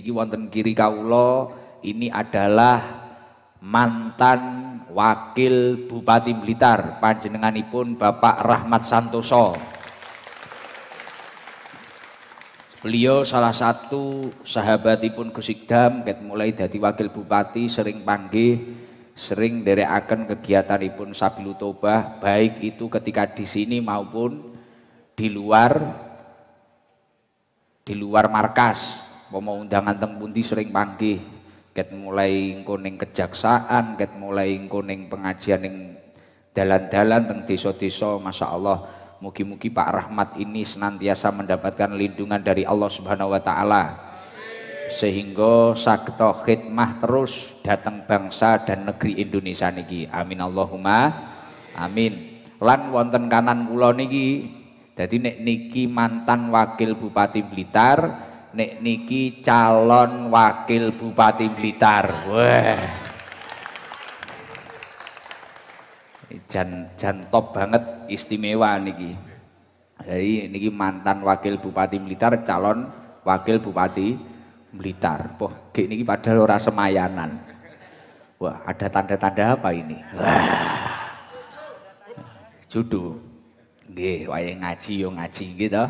Iki wonten kiri kaulo, ini adalah mantan wakil Bupati Blitar panjenenganipun Bapak Rahmat Santoso. Beliau salah satu sahabatipun Gus Ikdam ket mulai dari wakil bupati sering panggil sering nderekaken kegiatanipun Sabilu Tobah baik itu ketika di sini maupun di luar di luar markas mau undangan teng pundi sering panggih ket mulai koning kejaksaan ket mulai koning pengajian yang dalan-dalan teng desa-desa Masya Allah mugi-mugi Pak Rahmat ini senantiasa mendapatkan lindungan dari Allah Subhanahu wa taala sehingga sakto khidmah terus datang bangsa dan negeri Indonesia niki amin Allahumma amin lan wonten kanan kula niki jadi nek niki mantan wakil Bupati Blitar nek niki calon wakil bupati Blitar wah jan jan top banget istimewa niki jadi niki mantan wakil bupati Blitar calon wakil bupati Blitar poh kayak niki pada ora semayanan wah ada tanda-tanda apa ini wah judul nggih wayahe ngaji yo ngaji gitu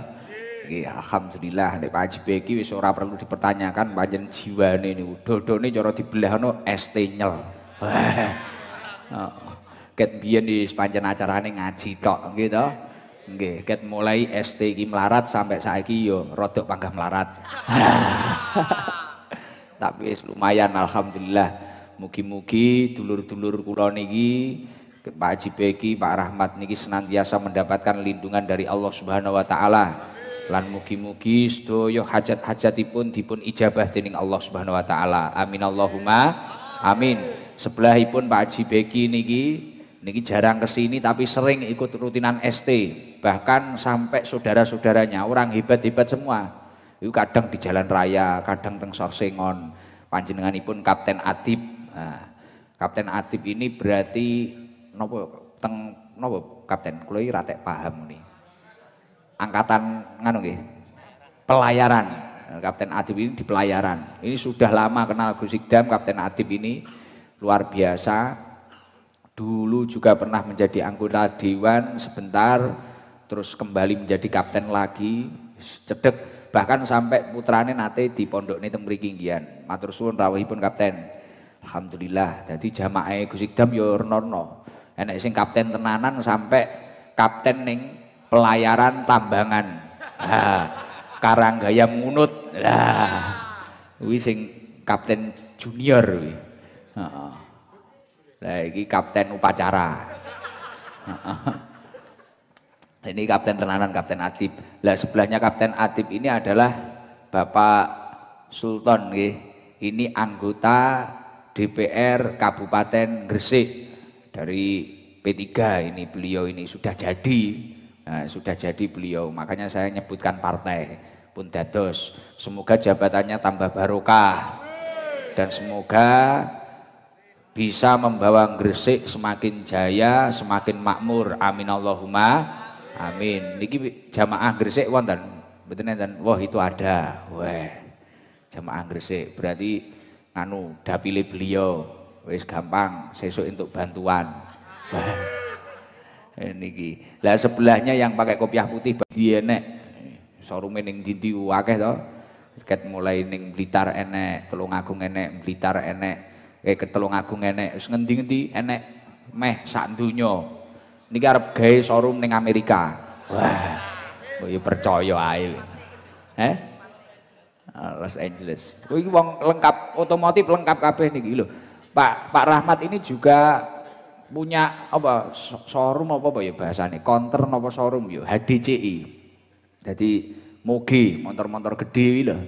iki alhamdulillah nek Pak Haji iki wis ora perlu dipertanyakan panjen jiwane niku. Dodone cara dibelahno ST nyel. Oh. Ket biyen sepanjang acara acarane ngaji tok nggih to. Nggih, ket mulai ST iki melarat sampai saiki yo ya rodok panggah melarat. Tapi lumayan alhamdulillah. Mugi-mugi dulur-dulur kula niki Pak Haji Beki, Pak Rahmat niki senantiasa mendapatkan lindungan dari Allah Subhanahu wa taala lan mugi-mugi sedaya hajat-hajatipun dipun ijabah dening Allah Subhanahu wa taala. Amin Allahumma amin. Sebelahipun Pak Haji Beki niki niki jarang kesini tapi sering ikut rutinan ST. Bahkan sampai saudara-saudaranya orang hebat-hebat semua. Itu kadang di jalan raya, kadang teng Sorsengon. Panjenenganipun Kapten Adib. Nah, Kapten Adib ini berarti nopo teng nopo Kapten kula ratek paham nih angkatan nganu nggih. Pelayaran. Kapten Adib ini di pelayaran. Ini sudah lama kenal Gus Ikdam, Kapten Adib ini luar biasa. Dulu juga pernah menjadi anggota dewan sebentar, terus kembali menjadi kapten lagi, cedek bahkan sampai putrane nate di pondok ini teng mriki nggian. Matur suwun rawuhipun kapten. Alhamdulillah. Jadi jamaah Gus Sikdam yo ya Enak Enek sing kapten tenanan sampai kapten ning pelayaran tambangan. Nah, Karanggayam Ngunut. lah. sing Kapten Junior wih. Heeh. Kapten Upacara. ini Kapten Tenanan, Kapten Atib. Lah sebelahnya Kapten Atib ini adalah Bapak Sultan Ini anggota DPR Kabupaten Gresik dari P3 ini beliau ini sudah jadi Nah, sudah jadi beliau, makanya saya nyebutkan partai pun dados. Semoga jabatannya tambah barokah dan semoga bisa membawa Gresik semakin jaya, semakin makmur. Amin Allahumma. Amin. Niki jamaah Gresik wonten. Mboten dan Wah, itu ada. Wah. Jamaah Gresik berarti anu dapile beliau. Wis gampang sesuk untuk bantuan. Wah niki. Lah sebelahnya yang pakai kopiah putih bagi enek. Sorume ning dindi akeh to. Ket mulai ning Blitar enek, Telung Agung enek, Blitar enek, eh ke Telung Agung enek, wis ngendi ngendi enek meh sak dunya. Niki arep gawe sorum ning Amerika. Wah. Kok ya percaya ae. Eh? Ah, Los Angeles. Kuwi wong lengkap otomotif lengkap kabeh niki lho. Pak Pak Rahmat ini juga punya apa sorum apa apa ya bahasane counter apa sorum ya HDCI jadi mugi motor-motor gede lho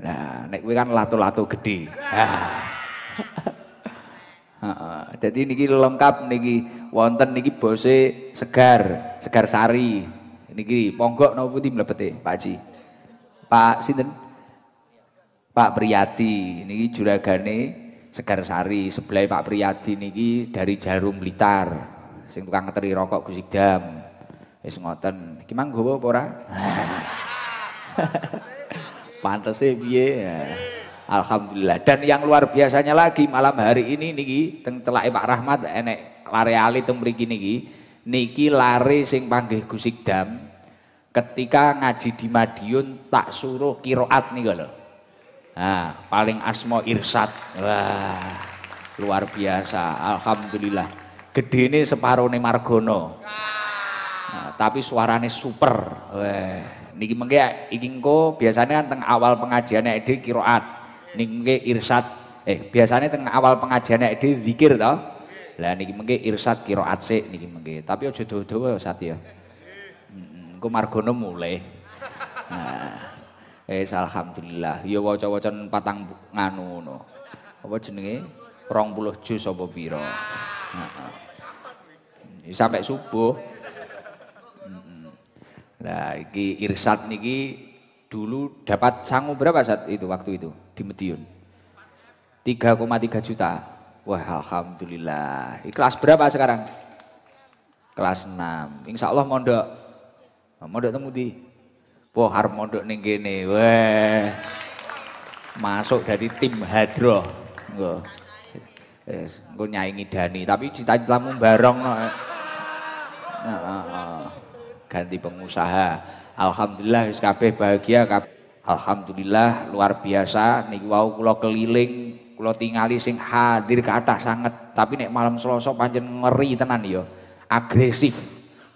nah nek kowe kan latu-latu gede jadi niki lengkap niki wonten niki bose segar segar sari niki ponggok napa putih mlebete Pak Ji Pak sinten Pak Priyati niki juragane Segar Sari, sebelah Pak Priyadi niki dari Jarum litar, Sing tukang ngeteri rokok Gus Idam. Wis ngoten. Iki mang gowo apa ora? Pantese piye? Alhamdulillah. Dan yang luar biasanya lagi malam hari ini niki teng celake Pak Rahmat enek lare ali teng mriki niki. Niki lare sing panggih Gus dam, ketika ngaji di Madiun tak suruh kiroat nih kalau Nah, paling asmo irsat. Wah, luar biasa. Alhamdulillah. Gede ini separuh nih Margono. Nah, tapi suaranya super. Wah, niki mengke ya, iki biasanya kan teng awal pengajian edi di kiroat. Niki mengke irsat. Eh, biasanya teng awal pengajian edi di zikir toh. Lah niki mengke irsat kiroat sih niki mengke. Tapi ojo dodo wae Ustaz ya. ya. Engko Margono mulai. Nah. Eh alhamdulillah. Yo waca wacan patang nganu no. Apa jenenge? 20 juz apa pira. Heeh. Ya, sampai subuh. Nah, iki irsat niki dulu dapat sangu berapa saat itu waktu itu di Medion? 3,3 juta. Wah, alhamdulillah. Kelas berapa sekarang? Kelas 6. Insya Allah mondok. Mondok temu di Wah harap mondok ning kene. Weh. Masuk dari tim hadro, Engko. Yes, engko nyaingi Dani, tapi cita-citamu barong no. Nah, Ganti pengusaha. Alhamdulillah wis kabeh bahagia kabeh. Alhamdulillah luar biasa niku wau kula keliling kula tingali sing hadir atas sangat. tapi nek malam Selasa pancen ngeri tenan yo, ya. agresif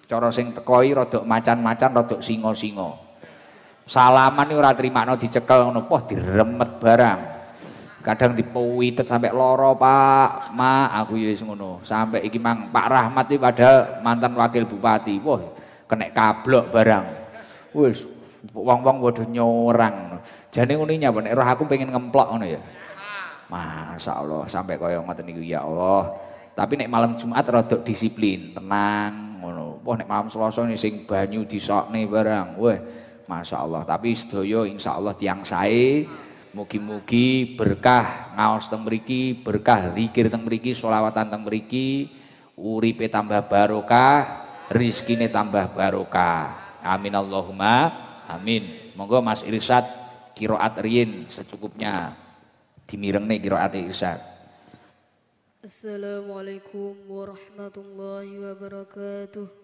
cara sing tekoi rodok macan-macan rodok singo-singo salaman itu ora trimakno dicekel ngono poh diremet barang kadang tet sampai loro pak ma aku ya ngono sampai iki mang Pak Rahmat itu padahal mantan wakil bupati wah kena kablok barang wis wong-wong waduh nyorang Jadi uninya nyapa roh aku pengen ngemplok ngono ya Ma, Allah sampai kaya ngoten niku ya Allah tapi nek malam Jumat rodok disiplin tenang ngono wah nek malam Selasa nih sing banyu nih barang weh Masya Allah. Tapi sedoyo insya Allah tiang saya Mugi-mugi berkah ngaos teng mriki, berkah zikir teng mriki, selawatan teng mriki, uripe tambah barokah, rizkine tambah barokah. Amin Allahumma amin. Monggo Mas Irsyad kiroat riyin secukupnya. Dimirengne kiroat Irsyad. Assalamualaikum warahmatullahi wabarakatuh.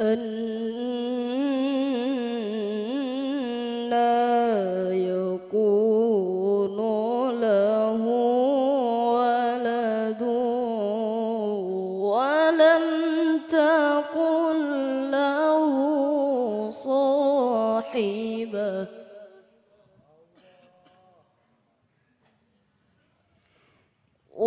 أنا يكون له ولد ولم تكن له صاحبة وَ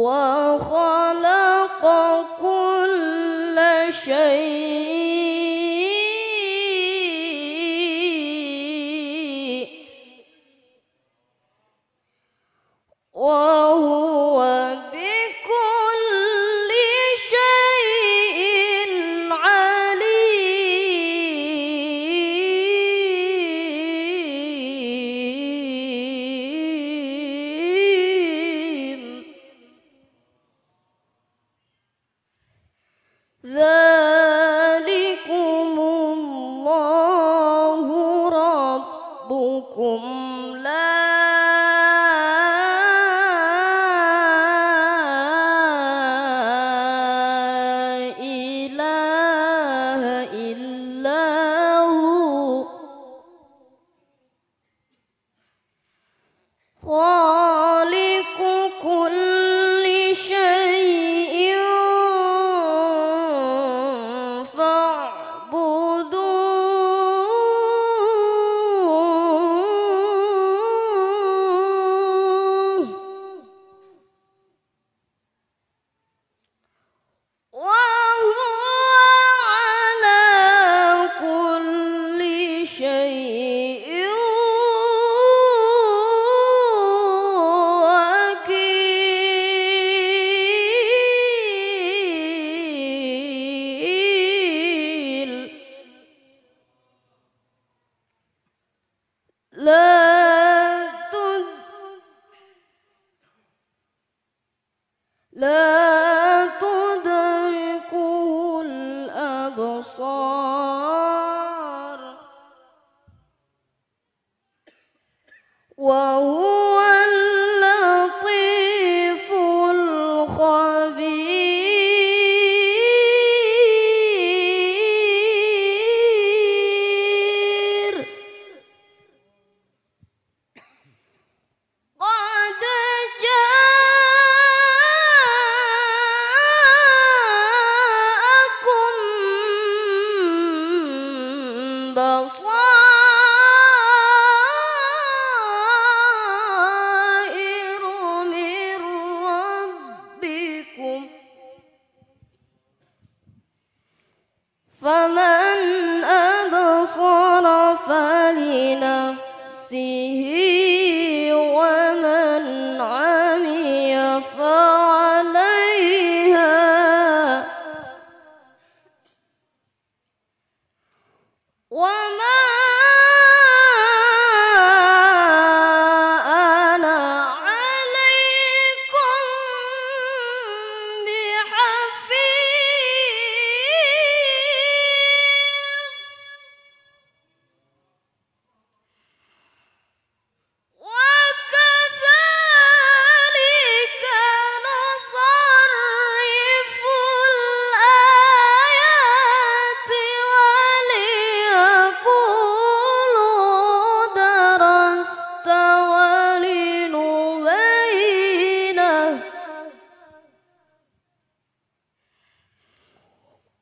love.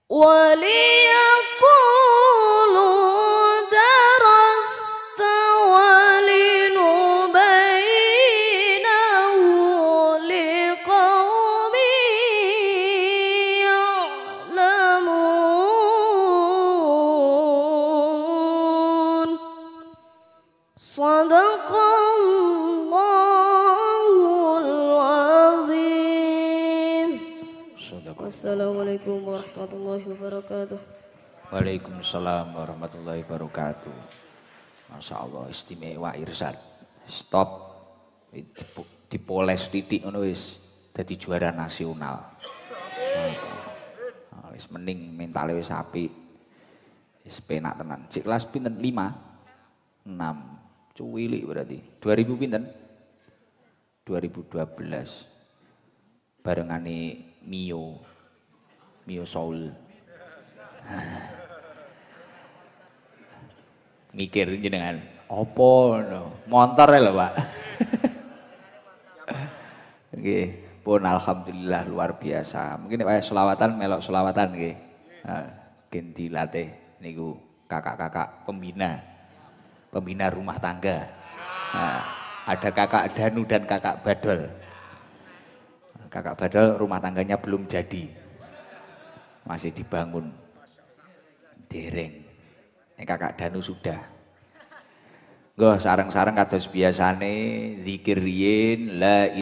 وليقولوا درست ولنبينه لقوم يعلمون صدق الله Assalamualaikum warahmatullahi wabarakatuh. Waalaikumsalam warahmatullahi wabarakatuh. Masya Allah istimewa Irsad. Stop dipoles titik ngono wis dadi juara nasional. Nah, wis mending mentale wis apik. Wis penak tenan. Cik kelas pinten? 5 6 cuwili berarti. 2000 pinten? 2012. barengane Mio Mio Saul. Mikir dengan opo no, motor ya, lho Pak. Nggih, pun alhamdulillah luar biasa. Mungkin Pak ya, selawatan melok selawatan gih. Nah, Genti niku kakak-kakak pembina pembina rumah tangga. Nah, ada kakak Danu dan kakak Badol. Kakak Badol rumah tangganya belum jadi masih dibangun dereng ini kakak Danu sudah Gue sarang-sarang kados biasane zikir la